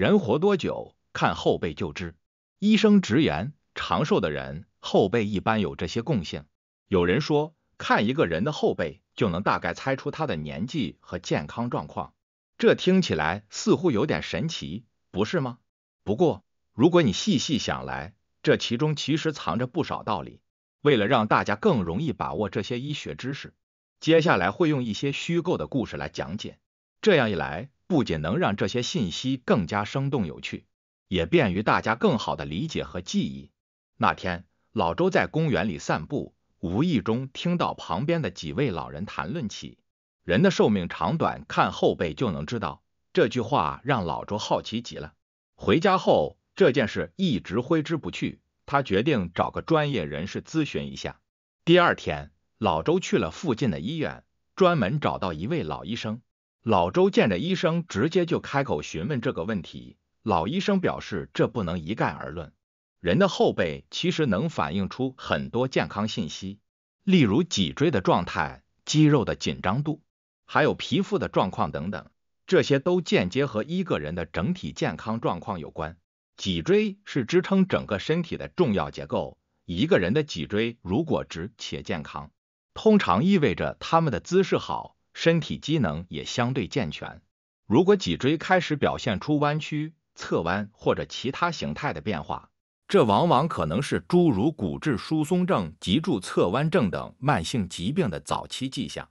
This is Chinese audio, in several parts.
人活多久，看后背就知。医生直言，长寿的人后背一般有这些共性。有人说，看一个人的后背就能大概猜出他的年纪和健康状况，这听起来似乎有点神奇，不是吗？不过，如果你细细想来，这其中其实藏着不少道理。为了让大家更容易把握这些医学知识，接下来会用一些虚构的故事来讲解。这样一来，不仅能让这些信息更加生动有趣，也便于大家更好的理解和记忆。那天，老周在公园里散步，无意中听到旁边的几位老人谈论起人的寿命长短看后辈就能知道，这句话让老周好奇极了。回家后，这件事一直挥之不去，他决定找个专业人士咨询一下。第二天，老周去了附近的医院，专门找到一位老医生。老周见着医生，直接就开口询问这个问题。老医生表示，这不能一概而论。人的后背其实能反映出很多健康信息，例如脊椎的状态、肌肉的紧张度，还有皮肤的状况等等，这些都间接和一个人的整体健康状况有关。脊椎是支撑整个身体的重要结构，一个人的脊椎如果直且健康，通常意味着他们的姿势好。身体机能也相对健全。如果脊椎开始表现出弯曲、侧弯或者其他形态的变化，这往往可能是诸如骨质疏松症、脊柱侧弯症等慢性疾病的早期迹象。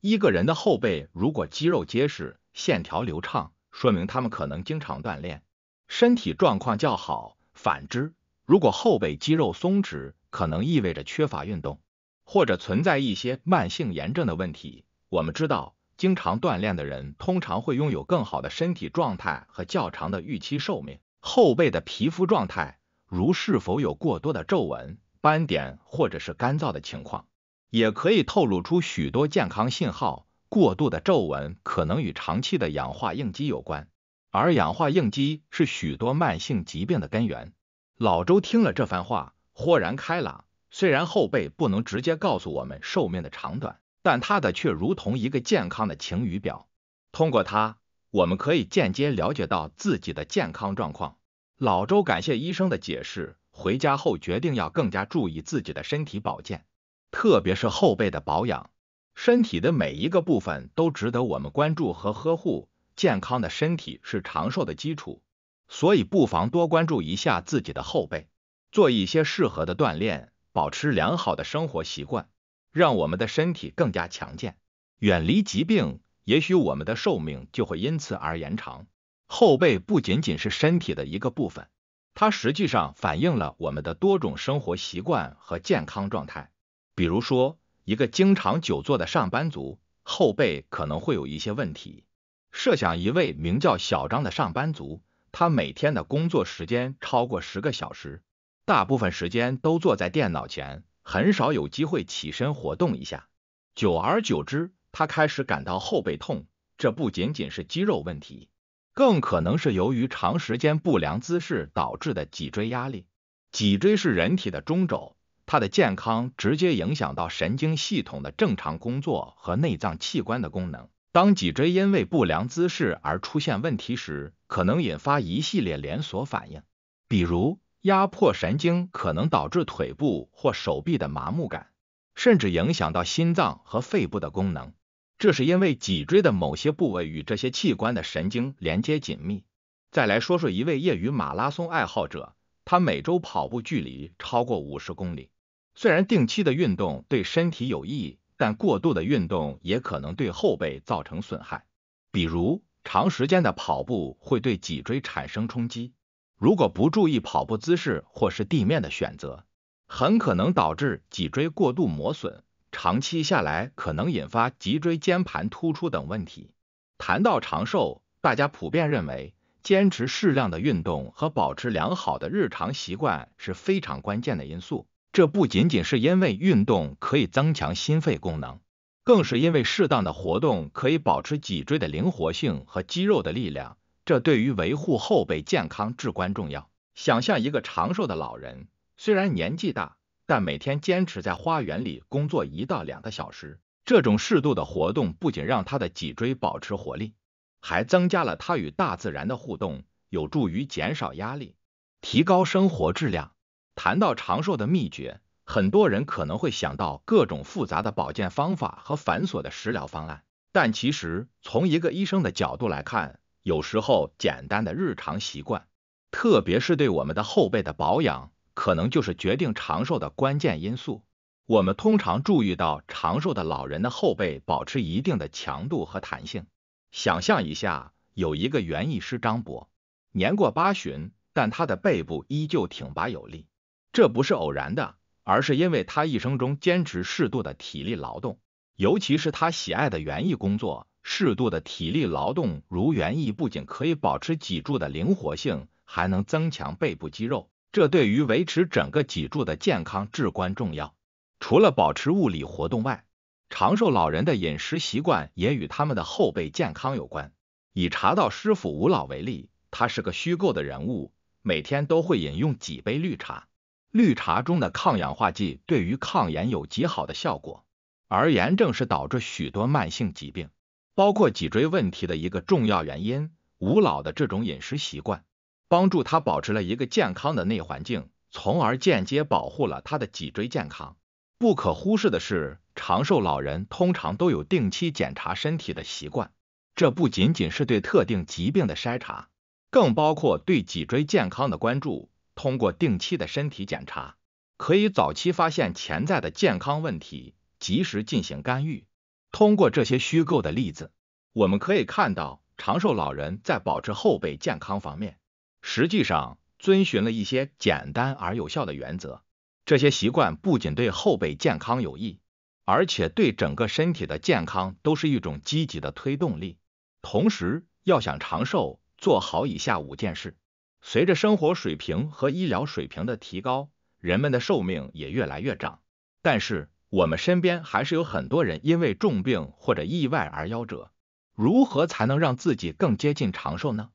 一个人的后背如果肌肉结实、线条流畅，说明他们可能经常锻炼，身体状况较好。反之，如果后背肌肉松弛，可能意味着缺乏运动，或者存在一些慢性炎症的问题。我们知道，经常锻炼的人通常会拥有更好的身体状态和较长的预期寿命。后背的皮肤状态，如是否有过多的皱纹、斑点或者是干燥的情况，也可以透露出许多健康信号。过度的皱纹可能与长期的氧化应激有关，而氧化应激是许多慢性疾病的根源。老周听了这番话，豁然开朗。虽然后背不能直接告诉我们寿命的长短。但他的却如同一个健康的晴雨表，通过它，我们可以间接了解到自己的健康状况。老周感谢医生的解释，回家后决定要更加注意自己的身体保健，特别是后背的保养。身体的每一个部分都值得我们关注和呵护，健康的身体是长寿的基础，所以不妨多关注一下自己的后背，做一些适合的锻炼，保持良好的生活习惯。让我们的身体更加强健，远离疾病，也许我们的寿命就会因此而延长。后背不仅仅是身体的一个部分，它实际上反映了我们的多种生活习惯和健康状态。比如说，一个经常久坐的上班族，后背可能会有一些问题。设想一位名叫小张的上班族，他每天的工作时间超过十个小时，大部分时间都坐在电脑前。很少有机会起身活动一下，久而久之，他开始感到后背痛。这不仅仅是肌肉问题，更可能是由于长时间不良姿势导致的脊椎压力。脊椎是人体的中轴，它的健康直接影响到神经系统的正常工作和内脏器官的功能。当脊椎因为不良姿势而出现问题时，可能引发一系列连锁反应，比如。压迫神经可能导致腿部或手臂的麻木感，甚至影响到心脏和肺部的功能。这是因为脊椎的某些部位与这些器官的神经连接紧密。再来说说一位业余马拉松爱好者，他每周跑步距离超过五十公里。虽然定期的运动对身体有益，但过度的运动也可能对后背造成损害。比如，长时间的跑步会对脊椎产生冲击。如果不注意跑步姿势或是地面的选择，很可能导致脊椎过度磨损，长期下来可能引发脊椎间盘突出等问题。谈到长寿，大家普遍认为，坚持适量的运动和保持良好的日常习惯是非常关键的因素。这不仅仅是因为运动可以增强心肺功能，更是因为适当的活动可以保持脊椎的灵活性和肌肉的力量。这对于维护后辈健康至关重要。想象一个长寿的老人，虽然年纪大，但每天坚持在花园里工作一到两个小时。这种适度的活动不仅让他的脊椎保持活力，还增加了他与大自然的互动，有助于减少压力，提高生活质量。谈到长寿的秘诀，很多人可能会想到各种复杂的保健方法和繁琐的食疗方案，但其实从一个医生的角度来看，有时候，简单的日常习惯，特别是对我们的后背的保养，可能就是决定长寿的关键因素。我们通常注意到，长寿的老人的后背保持一定的强度和弹性。想象一下，有一个园艺师张伯，年过八旬，但他的背部依旧挺拔有力。这不是偶然的，而是因为他一生中坚持适度的体力劳动，尤其是他喜爱的园艺工作。适度的体力劳动，如园艺，不仅可以保持脊柱的灵活性，还能增强背部肌肉。这对于维持整个脊柱的健康至关重要。除了保持物理活动外，长寿老人的饮食习惯也与他们的后背健康有关。以茶道师傅吴老为例，他是个虚构的人物，每天都会饮用几杯绿茶。绿茶中的抗氧化剂对于抗炎有极好的效果，而炎症是导致许多慢性疾病。包括脊椎问题的一个重要原因，吴老的这种饮食习惯帮助他保持了一个健康的内环境，从而间接保护了他的脊椎健康。不可忽视的是，长寿老人通常都有定期检查身体的习惯，这不仅仅是对特定疾病的筛查，更包括对脊椎健康的关注。通过定期的身体检查，可以早期发现潜在的健康问题，及时进行干预。通过这些虚构的例子，我们可以看到长寿老人在保持后背健康方面，实际上遵循了一些简单而有效的原则。这些习惯不仅对后背健康有益，而且对整个身体的健康都是一种积极的推动力。同时，要想长寿，做好以下五件事。随着生活水平和医疗水平的提高，人们的寿命也越来越长，但是。我们身边还是有很多人因为重病或者意外而夭折。如何才能让自己更接近长寿呢？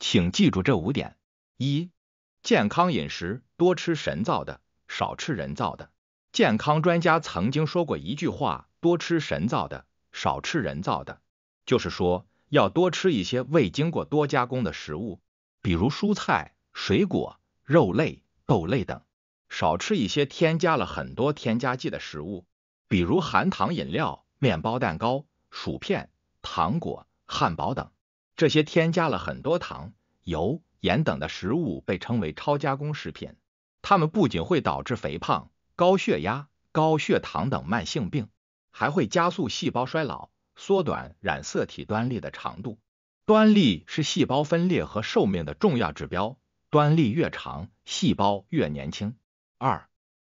请记住这五点：一、健康饮食，多吃神造的，少吃人造的。健康专家曾经说过一句话：“多吃神造的，少吃人造的。”就是说要多吃一些未经过多加工的食物，比如蔬菜、水果、肉类、豆类等。少吃一些添加了很多添加剂的食物，比如含糖饮料、面包、蛋糕、薯片、糖果、汉堡等。这些添加了很多糖、油、盐等的食物被称为超加工食品。它们不仅会导致肥胖、高血压、高血糖等慢性病，还会加速细胞衰老，缩短染色体端粒的长度。端粒是细胞分裂和寿命的重要指标，端粒越长，细胞越年轻。二、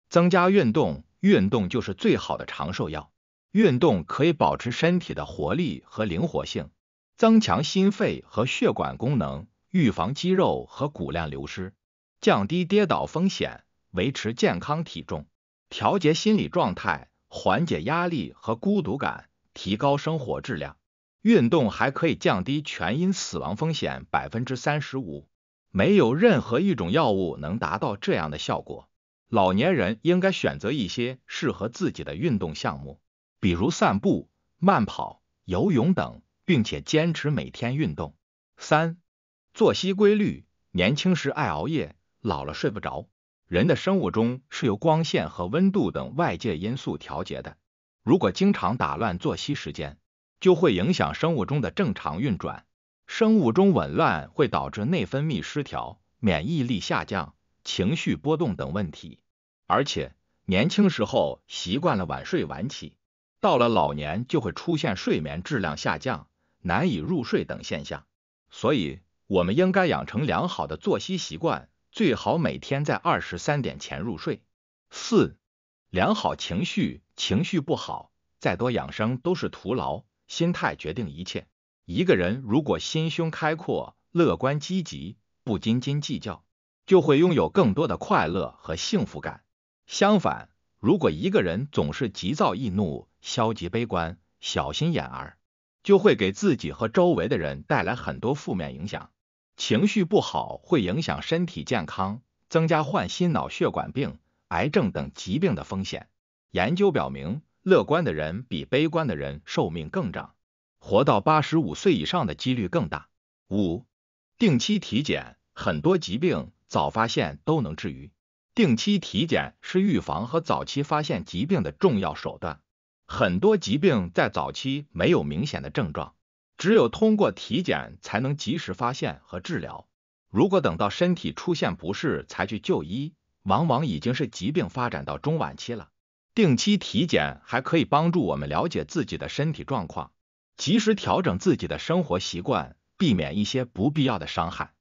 增加运动，运动就是最好的长寿药。运动可以保持身体的活力和灵活性，增强心肺和血管功能，预防肌肉和骨量流失，降低跌倒风险，维持健康体重，调节心理状态，缓解压力和孤独感，提高生活质量。运动还可以降低全因死亡风险百分之三十五，没有任何一种药物能达到这样的效果。老年人应该选择一些适合自己的运动项目，比如散步、慢跑、游泳等，并且坚持每天运动。三、作息规律。年轻时爱熬夜，老了睡不着。人的生物钟是由光线和温度等外界因素调节的。如果经常打乱作息时间，就会影响生物钟的正常运转。生物钟紊乱会导致内分泌失调、免疫力下降。情绪波动等问题，而且年轻时候习惯了晚睡晚起，到了老年就会出现睡眠质量下降、难以入睡等现象。所以，我们应该养成良好的作息习惯，最好每天在二十三点前入睡。四、良好情绪，情绪不好，再多养生都是徒劳。心态决定一切。一个人如果心胸开阔、乐观积极，不斤斤计较。就会拥有更多的快乐和幸福感。相反，如果一个人总是急躁易怒、消极悲观、小心眼儿，就会给自己和周围的人带来很多负面影响。情绪不好会影响身体健康，增加患心脑血管病、癌症等疾病的风险。研究表明，乐观的人比悲观的人寿命更长，活到八十五岁以上的几率更大。五、定期体检，很多疾病。早发现都能治愈，定期体检是预防和早期发现疾病的重要手段。很多疾病在早期没有明显的症状，只有通过体检才能及时发现和治疗。如果等到身体出现不适才去就医，往往已经是疾病发展到中晚期了。定期体检还可以帮助我们了解自己的身体状况，及时调整自己的生活习惯，避免一些不必要的伤害。